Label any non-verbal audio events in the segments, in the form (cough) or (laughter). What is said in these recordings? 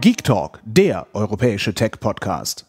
Geek Talk, der europäische Tech-Podcast.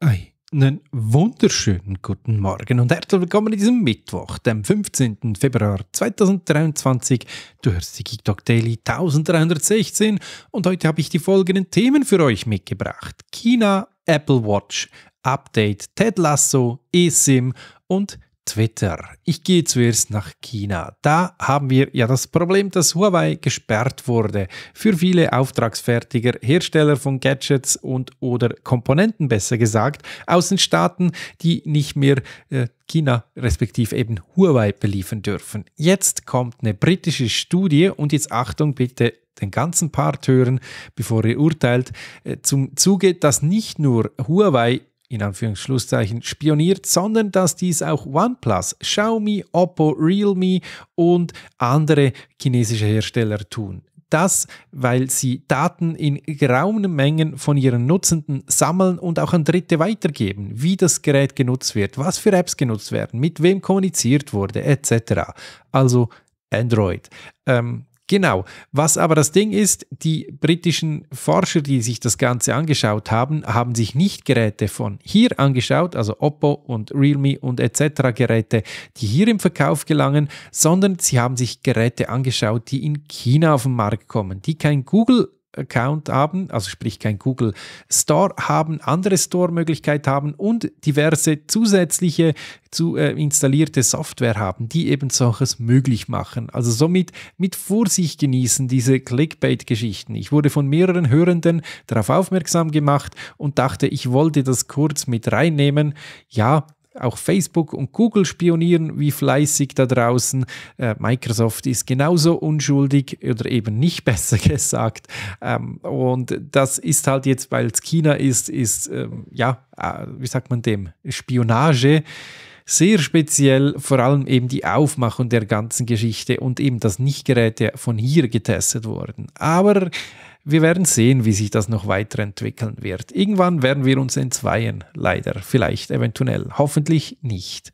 Einen wunderschönen guten Morgen und herzlich willkommen in diesem Mittwoch, dem 15. Februar 2023. Du hörst die Geek Talk Daily 1316 und heute habe ich die folgenden Themen für euch mitgebracht: China, Apple Watch, Update, Ted Lasso, eSIM und Twitter. Ich gehe zuerst nach China. Da haben wir ja das Problem, dass Huawei gesperrt wurde. Für viele Auftragsfertiger, Hersteller von Gadgets und oder Komponenten besser gesagt, aus den Staaten, die nicht mehr äh, China respektive eben Huawei beliefern dürfen. Jetzt kommt eine britische Studie und jetzt Achtung bitte den ganzen Part hören, bevor ihr urteilt, äh, zum Zuge, dass nicht nur Huawei in Anführungsschlusszeichen spioniert, sondern dass dies auch OnePlus, Xiaomi, Oppo, Realme und andere chinesische Hersteller tun. Das, weil sie Daten in grauen Mengen von ihren Nutzenden sammeln und auch an Dritte weitergeben, wie das Gerät genutzt wird, was für Apps genutzt werden, mit wem kommuniziert wurde, etc. Also Android. Ähm, Genau. Was aber das Ding ist, die britischen Forscher, die sich das Ganze angeschaut haben, haben sich nicht Geräte von hier angeschaut, also Oppo und Realme und etc. Geräte, die hier im Verkauf gelangen, sondern sie haben sich Geräte angeschaut, die in China auf den Markt kommen, die kein Google Account haben, also sprich kein Google Store haben, andere Store-Möglichkeit haben und diverse zusätzliche zu, äh, installierte Software haben, die eben solches möglich machen. Also somit mit Vorsicht genießen diese Clickbait-Geschichten. Ich wurde von mehreren Hörenden darauf aufmerksam gemacht und dachte, ich wollte das kurz mit reinnehmen. Ja, auch Facebook und Google spionieren wie fleißig da draußen. Äh, Microsoft ist genauso unschuldig oder eben nicht (laughs) besser gesagt. Ähm, und das ist halt jetzt, weil es China ist, ist ähm, ja, äh, wie sagt man dem, Spionage sehr speziell, vor allem eben die Aufmachung der ganzen Geschichte und eben, dass Nichtgeräte von hier getestet wurden. Aber wir werden sehen, wie sich das noch weiterentwickeln wird. Irgendwann werden wir uns entzweien, leider, vielleicht, eventuell, hoffentlich nicht.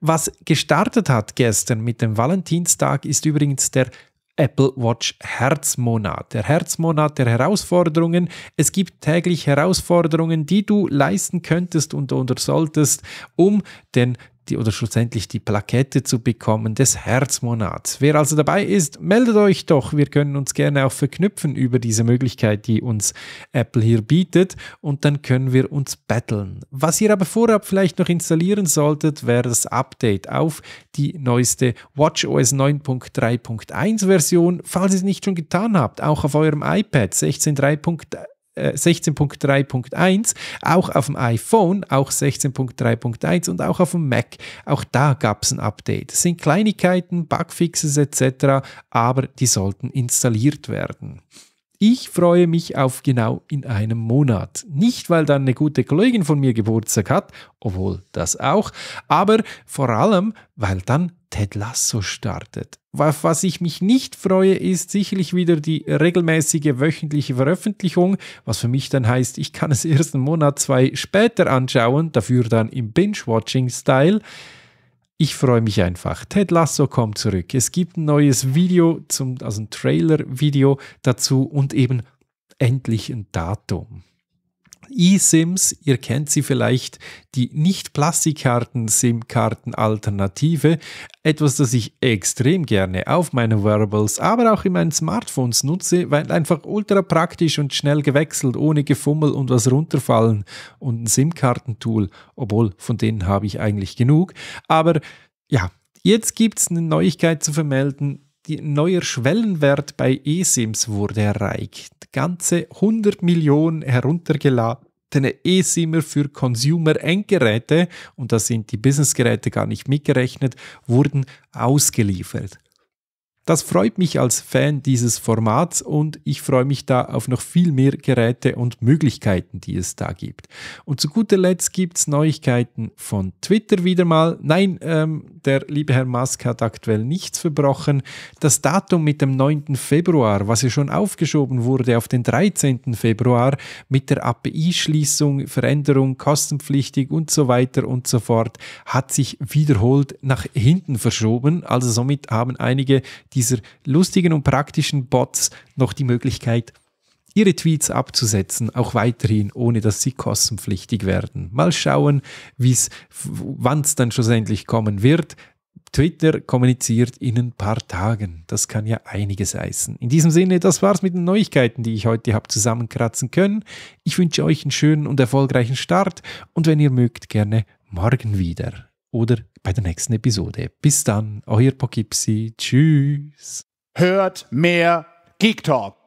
Was gestartet hat gestern mit dem Valentinstag ist übrigens der Apple Watch Herzmonat. Der Herzmonat der Herausforderungen. Es gibt täglich Herausforderungen, die du leisten könntest und oder solltest, um den die, oder schlussendlich die Plakette zu bekommen des Herzmonats. Wer also dabei ist, meldet euch doch. Wir können uns gerne auch verknüpfen über diese Möglichkeit, die uns Apple hier bietet und dann können wir uns battlen. Was ihr aber vorab vielleicht noch installieren solltet, wäre das Update auf die neueste WatchOS 9.3.1 Version, falls ihr es nicht schon getan habt, auch auf eurem iPad 16.3.1 16.3.1, äh, auch auf dem iPhone, auch 16.3.1 und auch auf dem Mac. Auch da gab es ein Update. Es sind Kleinigkeiten, Bugfixes etc., aber die sollten installiert werden. Ich freue mich auf genau in einem Monat. Nicht, weil dann eine gute Kollegin von mir Geburtstag hat, obwohl das auch, aber vor allem, weil dann Ted Lasso startet. Auf was ich mich nicht freue, ist sicherlich wieder die regelmäßige wöchentliche Veröffentlichung, was für mich dann heißt, ich kann es erst einen Monat, zwei später anschauen, dafür dann im Binge-Watching-Style ich freue mich einfach. Ted Lasso kommt zurück. Es gibt ein neues Video, zum, also ein Trailer-Video dazu und eben endlich ein Datum eSIMs, ihr kennt sie vielleicht, die Nicht-Plastikkarten-SIM-Karten-Alternative. Etwas, das ich extrem gerne auf meinen Wearables, aber auch in meinen Smartphones nutze, weil einfach ultra praktisch und schnell gewechselt, ohne Gefummel und was runterfallen und ein SIM-Kartentool, obwohl von denen habe ich eigentlich genug. Aber ja, jetzt gibt es eine Neuigkeit zu vermelden die, neuer Schwellenwert bei eSIMs wurde erreicht. Ganze 100 Millionen heruntergeladene eSIMer für Consumer-Endgeräte, und da sind die Businessgeräte gar nicht mitgerechnet, wurden ausgeliefert. Das freut mich als Fan dieses Formats und ich freue mich da auf noch viel mehr Geräte und Möglichkeiten, die es da gibt. Und zu guter Letzt gibt es Neuigkeiten von Twitter wieder mal. Nein, ähm, der liebe Herr Musk hat aktuell nichts verbrochen. Das Datum mit dem 9. Februar, was ja schon aufgeschoben wurde auf den 13. Februar mit der API-Schließung, Veränderung, kostenpflichtig und so weiter und so fort, hat sich wiederholt nach hinten verschoben. Also somit haben einige dieser lustigen und praktischen Bots noch die Möglichkeit, ihre Tweets abzusetzen, auch weiterhin, ohne dass sie kostenpflichtig werden. Mal schauen, wann es dann schlussendlich kommen wird. Twitter kommuniziert in ein paar Tagen. Das kann ja einiges heißen. In diesem Sinne, das war's mit den Neuigkeiten, die ich heute habe zusammenkratzen können. Ich wünsche euch einen schönen und erfolgreichen Start und wenn ihr mögt, gerne morgen wieder oder bei der nächsten Episode. Bis dann, euer Pokipsi. Tschüss. Hört mehr Geek Talk.